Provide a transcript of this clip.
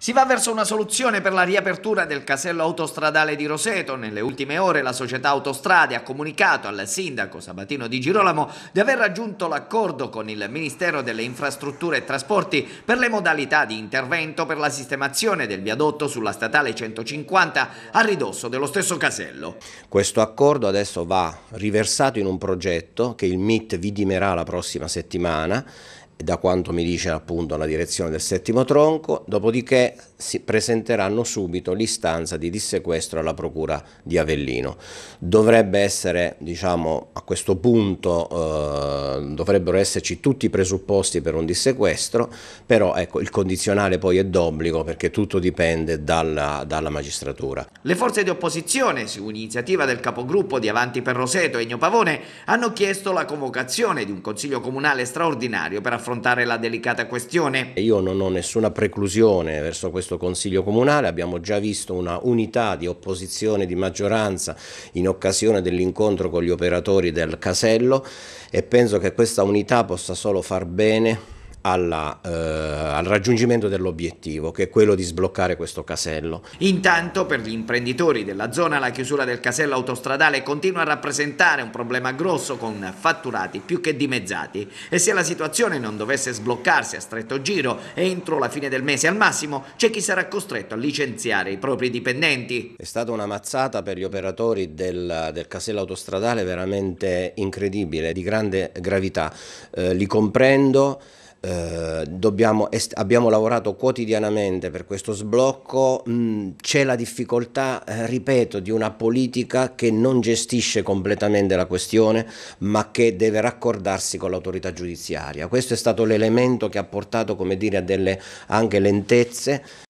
Si va verso una soluzione per la riapertura del casello autostradale di Roseto. Nelle ultime ore la società Autostrade ha comunicato al sindaco Sabatino Di Girolamo di aver raggiunto l'accordo con il Ministero delle Infrastrutture e Trasporti per le modalità di intervento per la sistemazione del viadotto sulla statale 150 a ridosso dello stesso casello. Questo accordo adesso va riversato in un progetto che il MIT vi dimerà la prossima settimana da quanto mi dice appunto la direzione del settimo tronco, dopodiché si presenteranno subito l'istanza di dissequestro alla Procura di Avellino. Dovrebbe essere, diciamo, a questo punto eh, dovrebbero esserci tutti i presupposti per un dissequestro, però ecco, il condizionale poi è d'obbligo perché tutto dipende dalla, dalla magistratura. Le forze di opposizione, su iniziativa del capogruppo di Avanti per Roseto, e Egno Pavone, hanno chiesto la convocazione di un consiglio comunale straordinario per affrontare affrontare la delicata questione. Io non ho nessuna preclusione verso questo Consiglio Comunale, abbiamo già visto una unità di opposizione di maggioranza in occasione dell'incontro con gli operatori del casello e penso che questa unità possa solo far bene alla, eh, al raggiungimento dell'obiettivo, che è quello di sbloccare questo casello. Intanto per gli imprenditori della zona la chiusura del casello autostradale continua a rappresentare un problema grosso con fatturati più che dimezzati e se la situazione non dovesse sbloccarsi a stretto giro entro la fine del mese al massimo c'è chi sarà costretto a licenziare i propri dipendenti. È stata una mazzata per gli operatori del, del casello autostradale veramente incredibile, di grande gravità. Eh, li comprendo. Eh, dobbiamo, est- abbiamo lavorato quotidianamente per questo sblocco, mh, mm, c'è la difficoltà, eh, ripeto, di una politica che non gestisce completamente la questione, ma che deve raccordarsi con l'autorità giudiziaria. Questo è stato l'elemento che ha portato, come dire, a delle anche lentezze